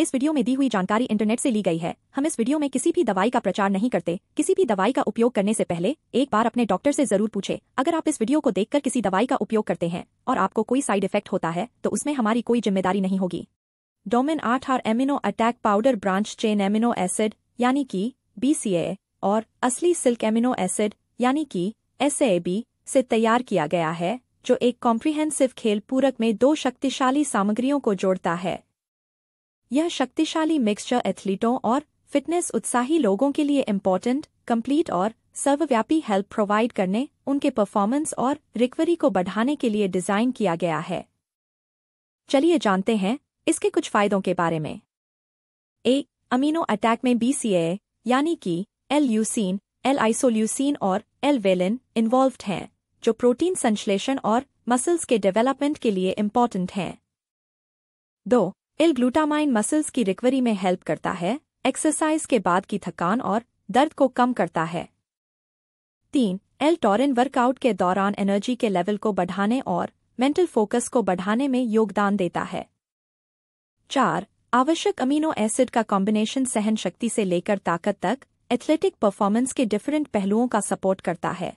इस वीडियो में दी हुई जानकारी इंटरनेट से ली गई है हम इस वीडियो में किसी भी दवाई का प्रचार नहीं करते किसी भी दवाई का उपयोग करने से पहले एक बार अपने डॉक्टर से जरूर पूछे अगर आप इस वीडियो को देखकर किसी दवाई का उपयोग करते हैं और आपको कोई साइड इफेक्ट होता है तो उसमें हमारी कोई जिम्मेदारी नहीं होगी डोमिन आठ R amino attack powder branch chain amino acid यानी की बी और असली सिल्क एमिनो एसिड यानी की एस से तैयार किया गया है जो एक कॉम्प्रिहेंसिव खेल पूरक में दो शक्तिशाली सामग्रियों को जोड़ता है यह शक्तिशाली मिक्सचर एथलीटों और फिटनेस उत्साही लोगों के लिए इम्पोर्टेंट कंप्लीट और सर्वव्यापी हेल्प प्रोवाइड करने उनके परफॉर्मेंस और रिकवरी को बढ़ाने के लिए डिज़ाइन किया गया है चलिए जानते हैं इसके कुछ फायदों के बारे में ए अमीनो अटैक में बी यानी कि एल यूसीन एल आइसोल्यूसीन और एल वेलिन इन्वॉल्व हैं जो प्रोटीन संश्लेषण और मसल्स के डेवलपमेंट के लिए इम्पॉर्टेंट हैं दो इल ग्लूटामाइन मसल्स की रिकवरी में हेल्प करता है एक्सरसाइज के बाद की थकान और दर्द को कम करता है तीन एल टॉरिन वर्कआउट के दौरान एनर्जी के लेवल को बढ़ाने और मेंटल फोकस को बढ़ाने में योगदान देता है चार आवश्यक अमीनो एसिड का कॉम्बिनेशन सहन शक्ति से लेकर ताकत तक एथलेटिक परफॉर्मेंस के डिफरेंट पहलुओं का सपोर्ट करता है